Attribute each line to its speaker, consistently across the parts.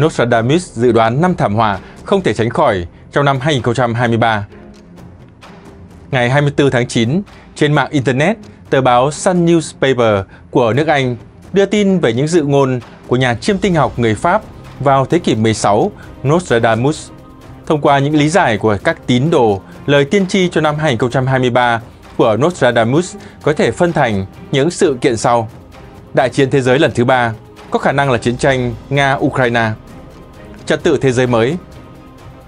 Speaker 1: Nostradamus dự đoán năm thảm họa không thể tránh khỏi trong năm 2023. Ngày 24 tháng 9, trên mạng Internet, tờ báo Sun Newspaper của nước Anh đưa tin về những dự ngôn của nhà chiêm tinh học người Pháp vào thế kỷ 16 Nostradamus. Thông qua những lý giải của các tín đồ, lời tiên tri cho năm 2023 của Nostradamus có thể phân thành những sự kiện sau. Đại chiến thế giới lần thứ ba có khả năng là chiến tranh Nga-Ukraine trật tự thế giới mới.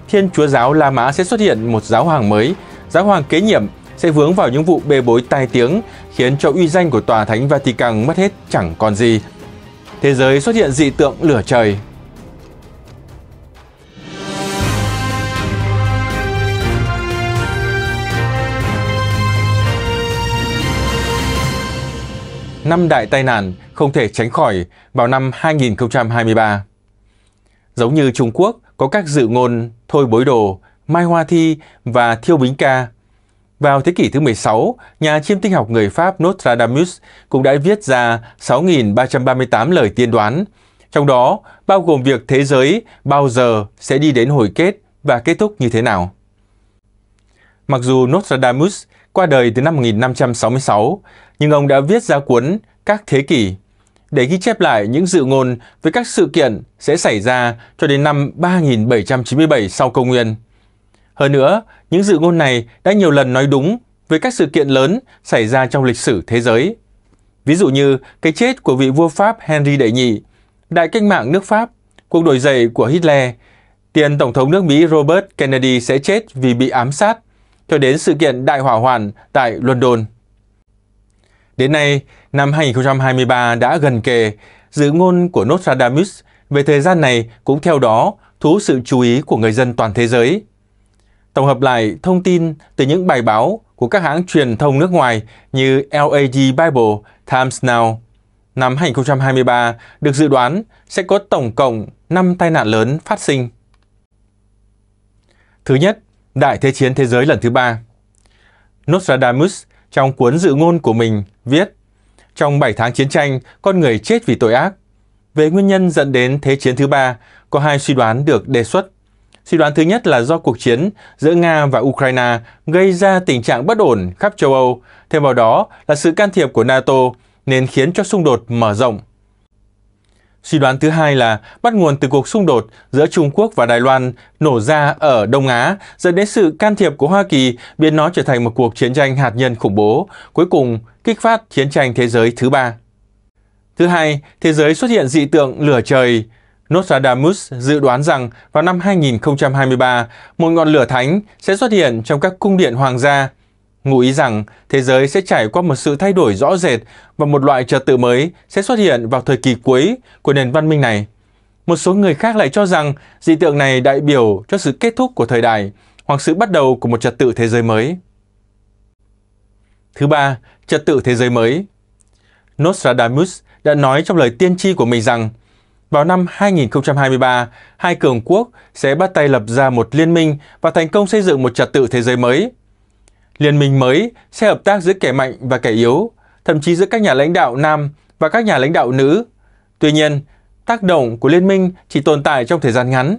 Speaker 1: Thiên Chúa giáo La Mã sẽ xuất hiện một giáo hoàng mới, giáo hoàng kế nhiệm sẽ vướng vào những vụ bê bối tai tiếng, khiến cho uy danh của Tòa Thánh Vatican mất hết chẳng còn gì. Thế giới xuất hiện dị tượng lửa trời, năm đại tai nạn không thể tránh khỏi vào năm 2023. Giống như Trung Quốc có các dự ngôn Thôi Bối Đồ, Mai Hoa Thi và Thiêu Bính Ca. Vào thế kỷ thứ 16, nhà chiêm tinh học người Pháp Nostradamus cũng đã viết ra 6.338 lời tiên đoán, trong đó bao gồm việc thế giới bao giờ sẽ đi đến hồi kết và kết thúc như thế nào. Mặc dù Nostradamus qua đời từ năm 1566, nhưng ông đã viết ra cuốn Các Thế Kỷ – để ghi chép lại những dự ngôn về các sự kiện sẽ xảy ra cho đến năm 3797 sau công nguyên. Hơn nữa, những dự ngôn này đã nhiều lần nói đúng về các sự kiện lớn xảy ra trong lịch sử thế giới. Ví dụ như cái chết của vị vua Pháp Henry Đệ Nhị, đại cách mạng nước Pháp, cuộc đổi dậy của Hitler, tiền Tổng thống nước Mỹ Robert Kennedy sẽ chết vì bị ám sát, cho đến sự kiện đại hỏa hoạn tại London. Đến nay, năm 2023 đã gần kề, dự ngôn của Nostradamus về thời gian này cũng theo đó thu hút sự chú ý của người dân toàn thế giới. Tổng hợp lại thông tin từ những bài báo của các hãng truyền thông nước ngoài như LAG Bible, Times Now, năm 2023 được dự đoán sẽ có tổng cộng 5 tai nạn lớn phát sinh. Thứ nhất, Đại Thế chiến Thế giới lần thứ ba. Nostradamus trong cuốn dự ngôn của mình viết trong 7 tháng chiến tranh, con người chết vì tội ác. Về nguyên nhân dẫn đến Thế chiến thứ ba, có hai suy đoán được đề xuất. Suy đoán thứ nhất là do cuộc chiến giữa Nga và Ukraine gây ra tình trạng bất ổn khắp châu Âu, thêm vào đó là sự can thiệp của NATO nên khiến cho xung đột mở rộng. Suy đoán thứ hai là bắt nguồn từ cuộc xung đột giữa Trung Quốc và Đài Loan nổ ra ở Đông Á dẫn đến sự can thiệp của Hoa Kỳ biến nó trở thành một cuộc chiến tranh hạt nhân khủng bố, cuối cùng kích phát chiến tranh thế giới thứ ba. Thứ hai, thế giới xuất hiện dị tượng lửa trời. Nostradamus dự đoán rằng vào năm 2023, một ngọn lửa thánh sẽ xuất hiện trong các cung điện hoàng gia, ngụ ý rằng thế giới sẽ trải qua một sự thay đổi rõ rệt và một loại trật tự mới sẽ xuất hiện vào thời kỳ cuối của nền văn minh này. Một số người khác lại cho rằng dị tượng này đại biểu cho sự kết thúc của thời đại hoặc sự bắt đầu của một trật tự thế giới mới. Thứ ba, trật tự thế giới mới. Nostradamus đã nói trong lời tiên tri của mình rằng vào năm 2023, hai cường quốc sẽ bắt tay lập ra một liên minh và thành công xây dựng một trật tự thế giới mới. Liên minh mới sẽ hợp tác giữa kẻ mạnh và kẻ yếu, thậm chí giữa các nhà lãnh đạo nam và các nhà lãnh đạo nữ. Tuy nhiên, tác động của liên minh chỉ tồn tại trong thời gian ngắn.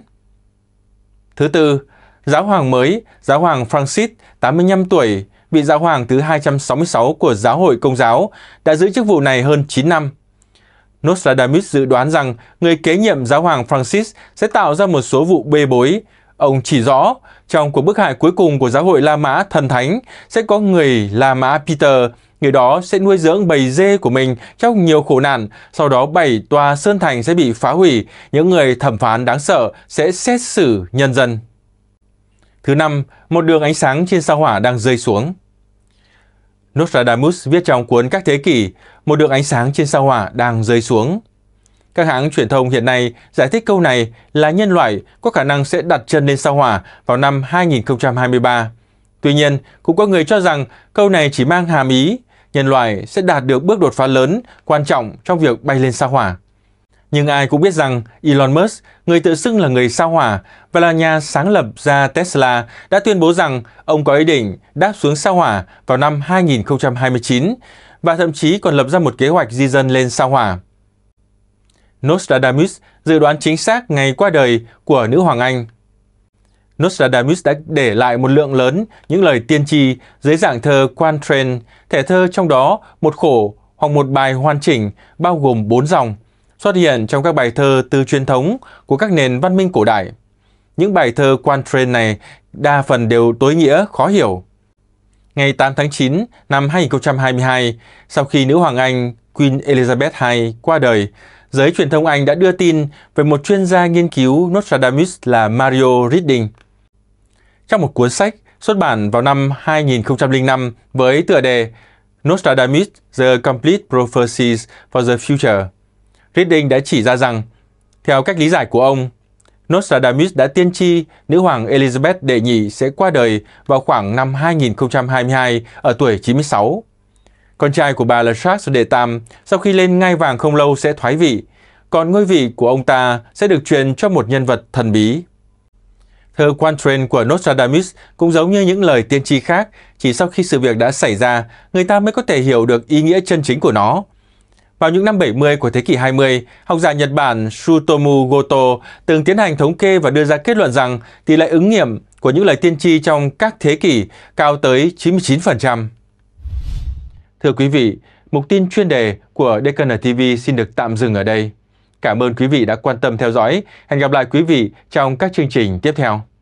Speaker 1: Thứ tư, giáo hoàng mới, giáo hoàng Francis, 85 tuổi, vị giáo hoàng thứ 266 của giáo hội công giáo, đã giữ chức vụ này hơn 9 năm. Nostradamus dự đoán rằng người kế nhiệm giáo hoàng Francis sẽ tạo ra một số vụ bê bối. Ông chỉ rõ, trong cuộc bức hại cuối cùng của giáo hội La Mã thần thánh sẽ có người La Mã Peter, người đó sẽ nuôi dưỡng bầy dê của mình trong nhiều khổ nạn, sau đó bảy tòa sơn thành sẽ bị phá hủy, những người thẩm phán đáng sợ sẽ xét xử nhân dân. Thứ năm, một đường ánh sáng trên sao hỏa đang rơi xuống. Nostradamus viết trong cuốn Các Thế Kỷ, một đường ánh sáng trên sao hỏa đang rơi xuống. Các hãng truyền thông hiện nay giải thích câu này là nhân loại có khả năng sẽ đặt chân lên sao hỏa vào năm 2023. Tuy nhiên, cũng có người cho rằng câu này chỉ mang hàm ý nhân loại sẽ đạt được bước đột phá lớn quan trọng trong việc bay lên sao hỏa. Nhưng ai cũng biết rằng Elon Musk, người tự xưng là người sao hỏa và là nhà sáng lập ra Tesla, đã tuyên bố rằng ông có ý định đáp xuống sao hỏa vào năm 2029 và thậm chí còn lập ra một kế hoạch di dân lên sao hỏa. Nostradamus dự đoán chính xác ngày qua đời của nữ hoàng Anh. Nostradamus đã để lại một lượng lớn những lời tiên tri dưới dạng thơ Quatrain, thể thơ trong đó một khổ hoặc một bài hoàn chỉnh bao gồm bốn dòng – xuất hiện trong các bài thơ từ truyền thống của các nền văn minh cổ đại. Những bài thơ quan train này đa phần đều tối nghĩa, khó hiểu. Ngày 8 tháng 9 năm 2022, sau khi nữ hoàng Anh Queen Elizabeth II qua đời, giới truyền thông Anh đã đưa tin về một chuyên gia nghiên cứu Nostradamus là Mario Reading. Trong một cuốn sách xuất bản vào năm 2005 với tựa đề Nostradamus, The Complete Prophecies for the Future, Reading đã chỉ ra rằng, theo cách lý giải của ông, Nostradamus đã tiên tri nữ hoàng Elizabeth đệ nhị sẽ qua đời vào khoảng năm 2022 ở tuổi 96. Con trai của bà là Charles đệ tam sau khi lên ngai vàng không lâu sẽ thoái vị, còn ngôi vị của ông ta sẽ được truyền cho một nhân vật thần bí. Thơ quan Quantrain của Nostradamus cũng giống như những lời tiên tri khác, chỉ sau khi sự việc đã xảy ra, người ta mới có thể hiểu được ý nghĩa chân chính của nó. Vào những năm 70 của thế kỷ 20, học giả Nhật Bản Tsutomu Goto từng tiến hành thống kê và đưa ra kết luận rằng tỷ lệ ứng nghiệm của những lời tiên tri trong các thế kỷ cao tới 99%. Thưa quý vị, mục tin chuyên đề của Deccan TV xin được tạm dừng ở đây. Cảm ơn quý vị đã quan tâm theo dõi. Hẹn gặp lại quý vị trong các chương trình tiếp theo.